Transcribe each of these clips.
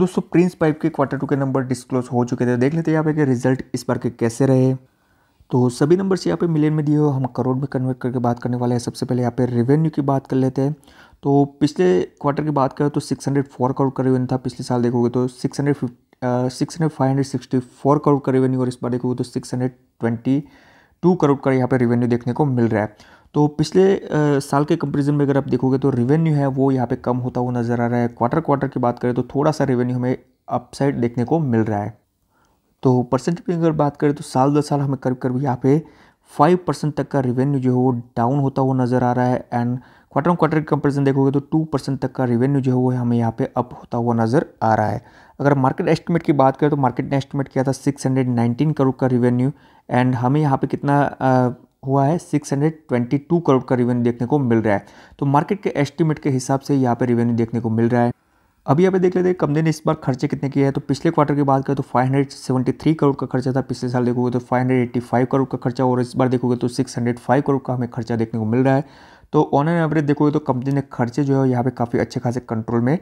दोस्तों Prince Pipe के quarter two के नंबर डिस्क्लोज हो चुके थे देख लेते हैं यहाँ पे कि रिजल्ट इस बार के कैसे रहे तो सभी नंबर्स यहाँ पे मिलियन में दिए हो हम करोड़ में कन्वर्ट करके बात करने वाले हैं सबसे पहले यहाँ पे रेवेन्यू की बात कर लेते हैं तो पिछले क्वार्टर की बात करें तो 604 करोड़ का रेवेन्यू था पिछले साल देखोगे तो six hundred six hundred five hundred sixty four crore का रेवेन्यू और इस बार देखोगे तो six hundred twenty two crore का यहाँ पे रिवेन्यू देखने को मिल रहा है तो पिछले साल के कंपेरिजन में अगर आप देखोगे तो रेवेन्यू है वो यहाँ पे कम होता हुआ नज़र आ रहा है क्वार्टर क्वार्टर की बात करें तो थोड़ा सा रेवेन्यू हमें अपसाइड देखने को मिल रहा है तो परसेंटेज की अगर बात करें तो साल दर साल हमें करीब करीब यहाँ पे फाइव परसेंट तक का रेवेन्यू जो है वो डाउन होता हुआ नज़र आ रहा है and quarter quarter quarter comparison देखोगे तो टू परसेंट तक का रेवेन्यू जो है वो हमें यहाँ पे अप होता हुआ नज़र आ रहा है अगर मार्केट एस्टिमेट की बात करें तो मार्केट ने एस्टिमेट किया था 619 करोड़ का रेवेन्यू एंड हमें यहाँ पे कितना आ, हुआ है 622 करोड़ का रेवेन्यू देखने को मिल रहा है तो मार्केट के एस्टिमेट के हिसाब से यहाँ पर रेवेन्यू देखने को मिल रहा है अभी यहाँ पे देख लेते हैं कंपनी ने इस बार खर्चे कितने किए हैं तो पिछले क्वार्टर की बात करें तो 573 करोड़ का खर्चा था पिछले साल देखोगे तो 585 करोड़ का खर्चा और इस बार देखोगे तो 605 करोड़ का हमें खर्चा देखने को मिल रहा है तो ऑन एन एवरेज देखोगे तो कंपनी ने खर्चे जो है यहाँ पे काफ़ी अच्छे खासे कंट्रोल में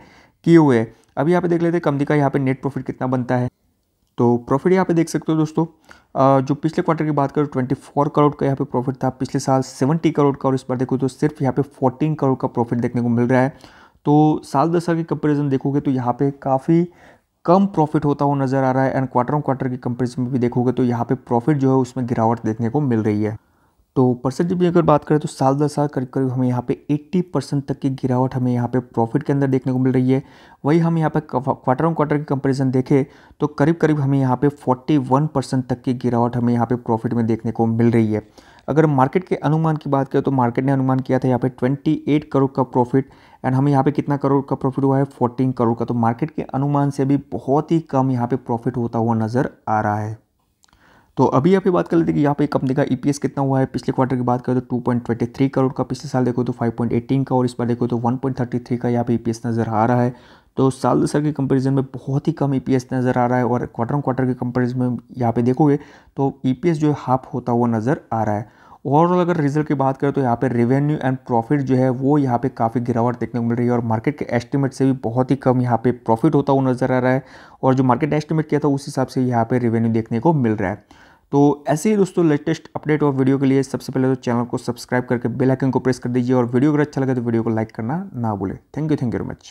किए हुए हैं अभी यहाँ पे देख लेते हैं कंपनी का यहाँ पे नेट प्रॉफिट कितना बनता है तो प्रॉफिट यहाँ पे देख सकते हो दोस्तों जो पिछले क्वार्टर की बात करूँ ट्वेंटी फोर करोड़ का यहाँ पे प्रॉफिट था पिछले साल सेवेंटी करोड़ का और इस बार देखो तो सिर्फ यहाँ पे फोर्टीन करोड़ का प्रॉफिट देखने को मिल रहा है तो साल दस साल के कंपेरिजन देखोगे तो यहाँ पे काफ़ी कम प्रॉफिट होता हुआ नज़र आ रहा है एंड क्वार्टर ऑन क्वार्टर की कंपेरिजन में भी देखोगे तो यहाँ पे प्रॉफिट जो है उसमें गिरावट देखने को मिल रही है तो परसेंट भी अगर बात करें तो साल दर साल करीब करीब हमें यहाँ पे 80 परसेंट तक की गिरावट हमें यहाँ पे प्रॉफिट के अंदर देखने को मिल रही है वही हम यहाँ पे क्वार्टर ऑन क्वार्टर की कंपैरिजन देखें तो करीब करीब हमें यहाँ पे 41 परसेंट तक की गिरावट हमें यहाँ पे प्रॉफिट में देखने को मिल रही है अगर मार्केट के अनुमान की बात करें तो मार्केट ने अनुमान किया था यहाँ पे 28 करोड़ का प्रॉफिट एंड हमें यहाँ पे कितना करोड़ का प्रॉफिट हुआ है 14 करोड़ का तो मार्केट के अनुमान से भी बहुत ही कम यहाँ पे प्रॉफिट होता हुआ नज़र आ रहा है तो अभी यहाँ पे बात कर लेते हैं कि यहाँ पे कंपनी का ईपीएस e कितना हुआ है पिछले क्वार्टर की बात करें तो 2.23 करोड़ का पिछले साल देखो तो 5.18 का और इस बार देखो तो 1.33 का यहाँ पे ईपीएस e नज़र आ रहा है तो साल दर के कंपैरिजन में बहुत ही कम ईपीएस e नज़र आ रहा है और क्वार्टर ऑन क्वार्टर के कंपेरिजन में यहाँ पे देखोगे तो ई जो है हाफ होता हुआ नज़र आ रहा है ओवरऑल अगर रिजल्ट की बात करें तो यहाँ पे रेवेन्यू एंड प्रॉफिट जो है वो यहाँ पे काफ़ी गिरावट देखने को मिल रही है और मार्केट के एस्टीमेट से भी बहुत ही कम यहाँ पे प्रॉफिट होता हुआ नज़र आ रहा है और जो मार्केट एस्टीमेट किया था उस हिसाब से यहाँ पे रेवेन्यू देखने को मिल रहा है तो ऐसे ही दोस्तों लेटेस्ट अपडेट और वीडियो के लिए सबसे पहले तो चैनल को सब्सक्राइब करके बेल आइकन को प्रेस कर दीजिए और वीडियो अगर अच्छा लगे तो वीडियो को लाइक करना ना भूलें thank you thank you very much